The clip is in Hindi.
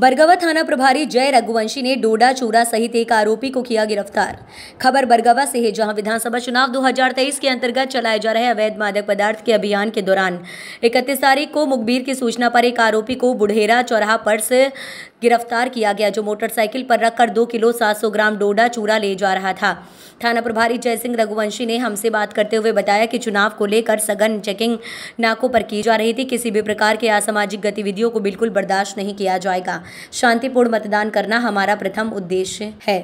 बरगवा थाना प्रभारी जय रघुवंशी ने डोडा चूरा सहित एक आरोपी को किया गिरफ्तार खबर बरगवा से है जहां विधानसभा चुनाव 2023 के अंतर्गत चलाए जा रहे अवैध मादक पदार्थ के अभियान के दौरान इकतीस तारीख को मुखबिर की सूचना पर एक आरोपी को बुढ़ेरा चौराहा पर से गिरफ्तार किया गया जो मोटरसाइकिल पर रखकर दो किलो सात ग्राम डोडा चूरा ले जा रहा था थाना प्रभारी जय सिंह रघुवंशी ने हमसे बात करते हुए बताया कि चुनाव को लेकर सघन चेकिंग नाकों पर की जा रही थी किसी भी प्रकार के असामाजिक गतिविधियों को बिल्कुल बर्दाश्त नहीं किया जाएगा शांतिपूर्ण मतदान करना हमारा प्रथम उद्देश्य है